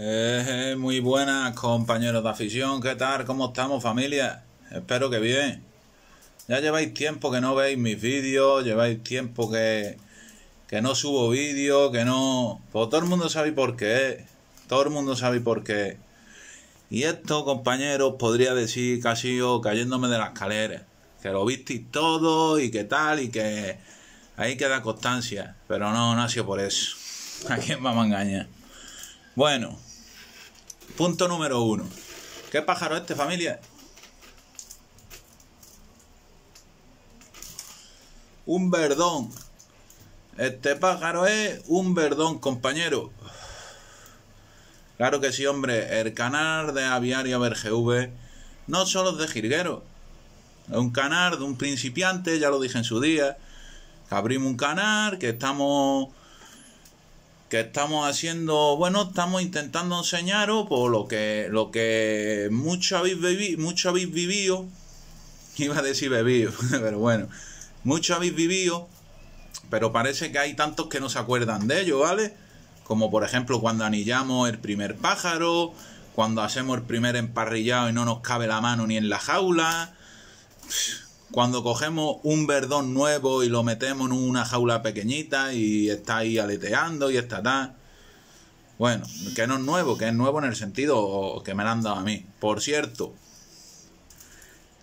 Eh, eh, muy buenas compañeros de afición, ¿qué tal? ¿Cómo estamos familia? Espero que bien. Ya lleváis tiempo que no veis mis vídeos, lleváis tiempo que, que no subo vídeos, que no... Pues todo el mundo sabe por qué, todo el mundo sabe por qué. Y esto, compañeros, podría decir que ha cayéndome de las escaleras. Que lo visteis todo y que tal y que ahí queda constancia. Pero no, nació por eso. ¿A quién vamos a engañar? Bueno, Punto número uno. ¿Qué pájaro este, familia? Un verdón. Este pájaro es un verdón, compañero. Claro que sí, hombre. El canal de aviario BerGV no solo es de jirguero. Es un canal de un principiante, ya lo dije en su día. Que abrimos un canal, que estamos que estamos haciendo, bueno, estamos intentando enseñaros oh, por lo que, lo que mucho habéis vivido, mucho habéis vivido, iba a decir bebido, pero bueno, mucho habéis vivido, pero parece que hay tantos que no se acuerdan de ello, ¿vale? Como por ejemplo cuando anillamos el primer pájaro, cuando hacemos el primer emparrillado y no nos cabe la mano ni en la jaula cuando cogemos un verdón nuevo y lo metemos en una jaula pequeñita y está ahí aleteando y está tal. Bueno, que no es nuevo, que es nuevo en el sentido que me lo han dado a mí. Por cierto,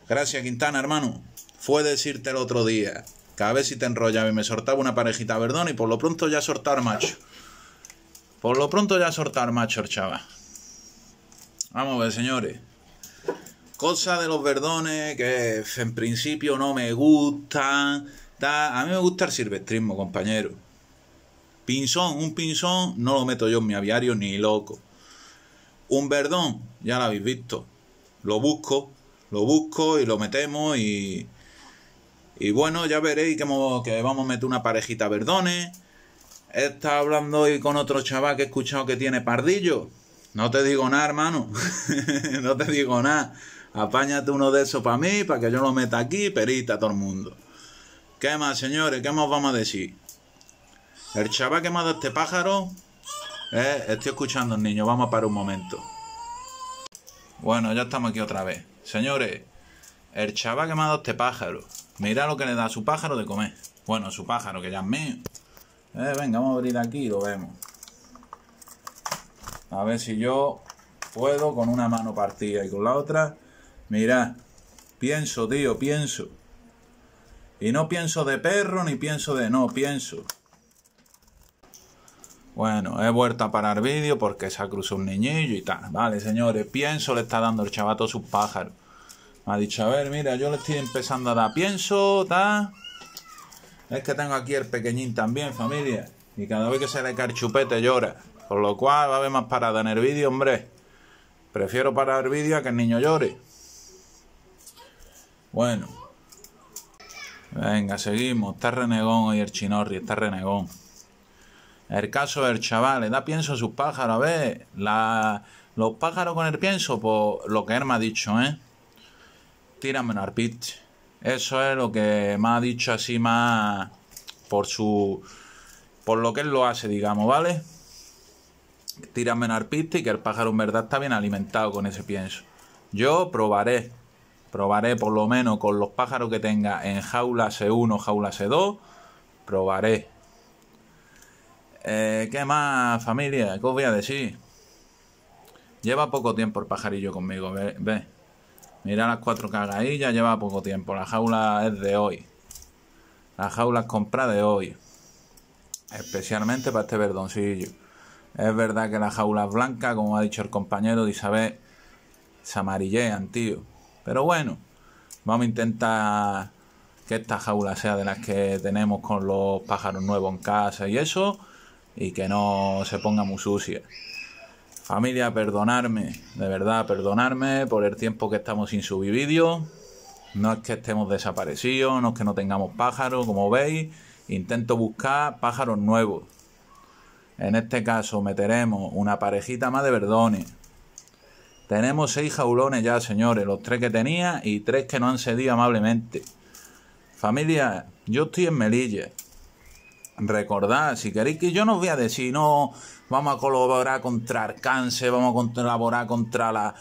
gracias Quintana, hermano. Fue decirte el otro día que a ver si te enrollaba y me sortaba una parejita verdón y por lo pronto ya sortar macho. Por lo pronto ya sortar macho, chava. Vamos a ver, señores. Cosa de los verdones que en principio no me gustan. a mí me gusta el silvestrismo, compañero. Pinzón, un pinzón no lo meto yo en mi aviario ni loco. Un verdón, ya lo habéis visto. Lo busco, lo busco y lo metemos y... Y bueno, ya veréis que, que vamos a meter una parejita verdones. He estado hablando hoy con otro chaval que he escuchado que tiene pardillo. No te digo nada, hermano. no te digo nada. Apáñate uno de esos para mí, para que yo lo meta aquí, perita a todo el mundo. ¿Qué más, señores? ¿Qué más vamos a decir? El chaval que ha este pájaro. Eh, estoy escuchando, niño. Vamos a parar un momento. Bueno, ya estamos aquí otra vez. Señores, el chaval que ha este pájaro. Mira lo que le da a su pájaro de comer. Bueno, su pájaro, que ya es mío. Eh, venga, vamos a abrir aquí y lo vemos. A ver si yo puedo con una mano partida y con la otra Mira, pienso, tío, pienso. Y no pienso de perro ni pienso de no, pienso. Bueno, he vuelto a parar vídeo porque se ha cruzado un niñillo y tal. Vale, señores, pienso le está dando el chavato a sus pájaros. Me ha dicho, a ver, mira, yo le estoy empezando a dar pienso, tal. Es que tengo aquí el pequeñín también, familia. Y cada vez que se le cae el chupete llora. Por lo cual va a haber más parada en el vídeo, hombre. Prefiero parar el vídeo a que el niño llore. Bueno. Venga, seguimos. Está renegón hoy el chinorri, está renegón. El caso del chaval, le da pienso a sus pájaros. A ver, la, los pájaros con el pienso, por pues, lo que él me ha dicho, ¿eh? Tírame un pit. Eso es lo que me ha dicho así más por su... Por lo que él lo hace, digamos, ¿vale? Tírame un pit y que el pájaro en verdad está bien alimentado con ese pienso. Yo probaré. Probaré por lo menos con los pájaros que tenga en jaula C1, jaula C2. Probaré. Eh, ¿Qué más, familia? ¿Qué os voy a decir? Lleva poco tiempo el pajarillo conmigo, ve. Mira las cuatro cagadillas, lleva poco tiempo. La jaula es de hoy. La jaula es compra de hoy. Especialmente para este verdoncillo. Es verdad que jaula es blanca, como ha dicho el compañero de Isabel, se amarillean, tío. Pero bueno, vamos a intentar que esta jaula sea de las que tenemos con los pájaros nuevos en casa y eso, y que no se ponga muy sucia. Familia, perdonarme, de verdad, perdonarme por el tiempo que estamos sin subir vídeos. No es que estemos desaparecidos, no es que no tengamos pájaros, como veis. Intento buscar pájaros nuevos. En este caso meteremos una parejita más de verdones. Tenemos seis jaulones ya, señores, los tres que tenía y tres que no han cedido amablemente. Familia, yo estoy en Melilla. Recordad, si queréis que yo no os voy a decir, no, vamos a colaborar contra el cáncer, vamos a colaborar contra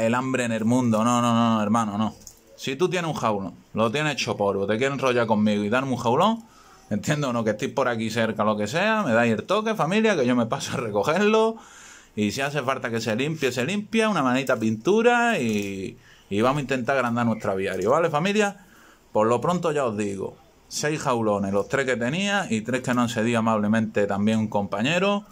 el hambre en el mundo. No, no, no, hermano, no. Si tú tienes un jaulón, lo tienes hecho polvo, te quieres enrollar conmigo y darme un jaulón, entiendo que estéis por aquí cerca, lo que sea, me dais el toque, familia, que yo me paso a recogerlo y si hace falta que se limpie, se limpia, una manita pintura y, vamos a intentar agrandar nuestro aviario, ¿vale familia? Por lo pronto ya os digo, seis jaulones, los tres que tenía y tres que no cedido amablemente también un compañero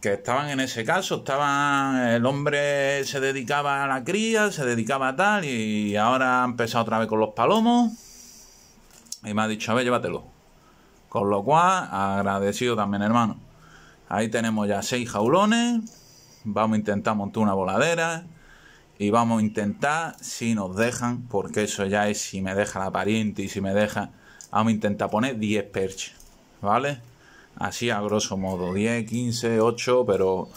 que estaban en ese caso, estaban, el hombre se dedicaba a la cría, se dedicaba a tal, y ahora ha empezado otra vez con los palomos, y me ha dicho, a ver, llévatelo. Con lo cual, agradecido también, hermano. Ahí tenemos ya 6 jaulones. Vamos a intentar montar una voladera. Y vamos a intentar, si nos dejan, porque eso ya es si me deja la pariente y si me deja, vamos a intentar poner 10 perches, ¿vale? Así a grosso modo, 10, 15, 8, pero,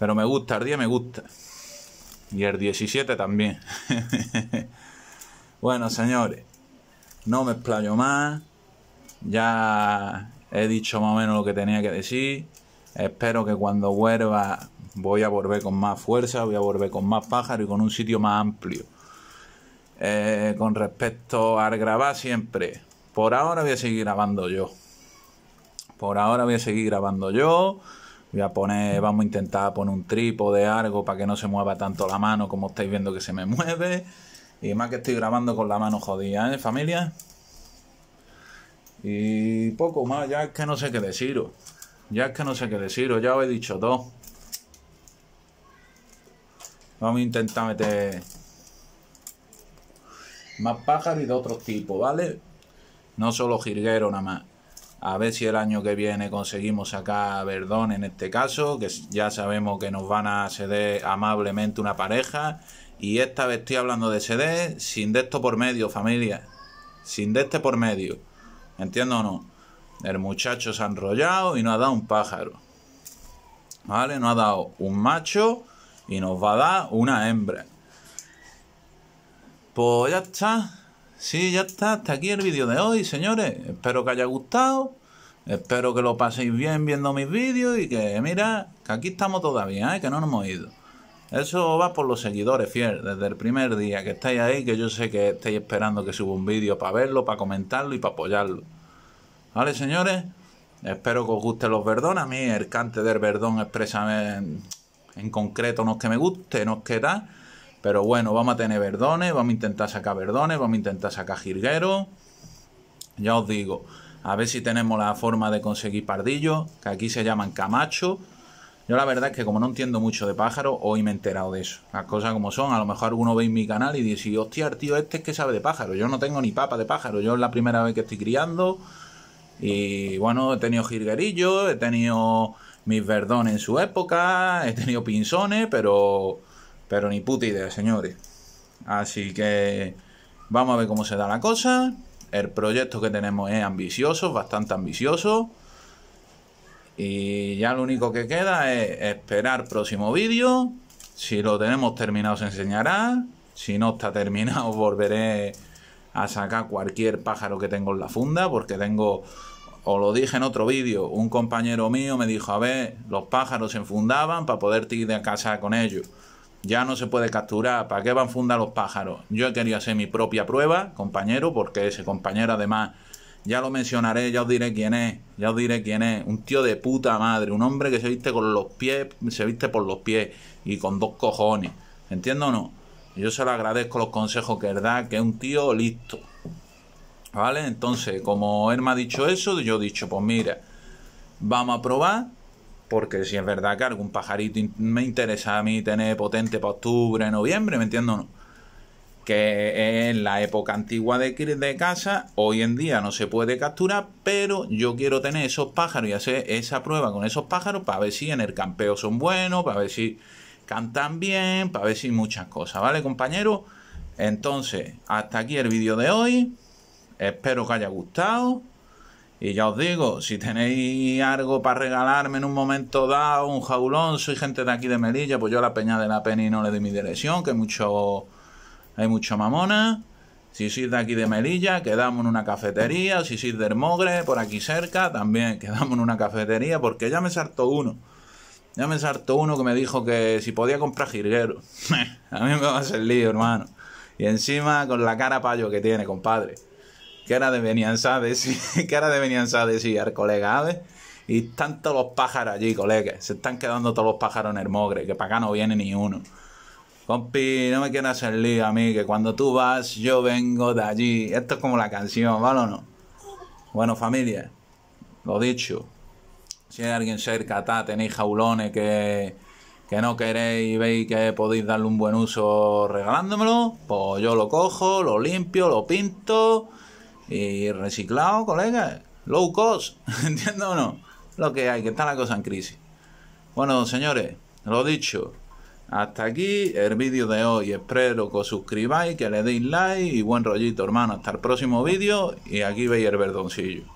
pero me gusta, el 10 me gusta. Y el 17 también. bueno, señores, no me explayo más. Ya he dicho más o menos lo que tenía que decir. Espero que cuando vuelva voy a volver con más fuerza, voy a volver con más pájaro y con un sitio más amplio. Eh, con respecto al grabar siempre, por ahora voy a seguir grabando yo. Por ahora voy a seguir grabando yo. Voy a poner, vamos a intentar poner un de algo para que no se mueva tanto la mano como estáis viendo que se me mueve. Y más que estoy grabando con la mano jodida, ¿eh, familia? Y poco más, ya es que no sé qué deciros. Ya es que no sé qué deciros, ya os he dicho todo. Vamos a intentar meter más pájaros y de otro tipo, ¿vale? No solo jirguero nada más. A ver si el año que viene conseguimos sacar verdón en este caso, que ya sabemos que nos van a ceder amablemente una pareja. Y esta vez estoy hablando de ceder sin de esto por medio, familia. Sin de este por medio. ¿Entiendo o no? El muchacho se ha enrollado y no ha dado un pájaro. ¿Vale? No ha dado un macho y nos va a dar una hembra. Pues ya está. Sí, ya está. Hasta aquí el vídeo de hoy, señores. Espero que haya gustado. Espero que lo paséis bien viendo mis vídeos y que, mira, que aquí estamos todavía, ¿eh? que no nos hemos ido. Eso va por los seguidores fiel, desde el primer día que estáis ahí, que yo sé que estáis esperando que suba un vídeo para verlo, para comentarlo y para apoyarlo. ¿Vale, señores? Espero que os gusten los verdones. A mí el cante del verdón expresamente en, concreto no es que me guste, no es que da Pero bueno, vamos a tener verdones, vamos a intentar sacar verdones, vamos a intentar sacar jirgueros. Ya os digo, a ver si tenemos la forma de conseguir pardillos, que aquí se llaman camacho. Yo la verdad es que como no entiendo mucho de pájaros, hoy me he enterado de eso. Las cosas como son, a lo mejor alguno veis mi canal y dice, hostia, tío este es que sabe de pájaros. Yo no tengo ni papa de pájaros, yo es la primera vez que estoy criando. Y bueno, he tenido jilguerillos, he tenido mis verdones en su época, he tenido pinzones, pero, pero ni puta idea, señores. Así que vamos a ver cómo se da la cosa. El proyecto que tenemos es ambicioso, bastante ambicioso. Y ya lo único que queda es esperar próximo vídeo. Si lo tenemos terminado se enseñará. Si no está terminado volveré a sacar cualquier pájaro que tengo en la funda porque tengo os lo dije en otro vídeo, un compañero mío me dijo, a ver, los pájaros se enfundaban para poder ir de casa con ellos. Ya no se puede capturar, ¿para qué van a fundar los pájaros? Yo he querido hacer mi propia prueba, compañero, porque ese compañero además, ya lo mencionaré, ya os diré quién es, ya os diré quién es, un tío de puta madre, un hombre que se viste con los pies, se viste por los pies y con dos cojones, ¿entiendo o no? Yo se lo agradezco los consejos que da, que es un tío listo, ¿Vale? Entonces, como él me ha dicho eso, yo he dicho, pues mira, vamos a probar, porque si es verdad que algún pajarito me interesa a mí tener potente para octubre, noviembre, ¿me entiendo No? Que en la época antigua de, de casa, hoy en día no se puede capturar, pero yo quiero tener esos pájaros y hacer esa prueba con esos pájaros para ver si en el campeo son buenos, para ver si cantan bien, para ver si muchas cosas, ¿vale, compañero? Entonces, hasta aquí el vídeo de hoy. Espero que haya gustado. Y ya os digo, si tenéis algo para regalarme en un momento dado, un jaulón, soy gente de aquí de Melilla, pues yo a la Peña de la Peni no le doy mi dirección, que hay mucho, hay mucho mamona. Si sois de aquí de Melilla, quedamos en una cafetería. Si sois del Mogre por aquí cerca, también quedamos en una cafetería, porque ya me saltó uno. Ya me saltó uno que me dijo que si podía comprar jirguero. a mí me va a hacer lío, hermano. Y encima con la cara payo que tiene, compadre cara de venianza ¿sabes? ¿Qué cara de venianza sabes el al colega, Y están todos los pájaros allí, colega. Se están quedando todos los pájaros en el mogre, que para acá no viene ni uno. Compi, no me quieras hacer lío a mí, que cuando tú vas, yo vengo de allí. Esto es como la canción, ¿vale o no? Bueno, familia, lo dicho. Si hay alguien cerca, tenéis jaulones que, que no queréis y veis que podéis darle un buen uso regalándomelo, pues yo lo cojo, lo limpio, lo pinto y reciclado, colega, low cost, entiendo o no? Lo que hay, que está la cosa en crisis. Bueno, señores, lo dicho, hasta aquí el vídeo de hoy. Espero que os suscribáis, que le deis like y buen rollito, hermano. Hasta el próximo vídeo y aquí veis el verdoncillo.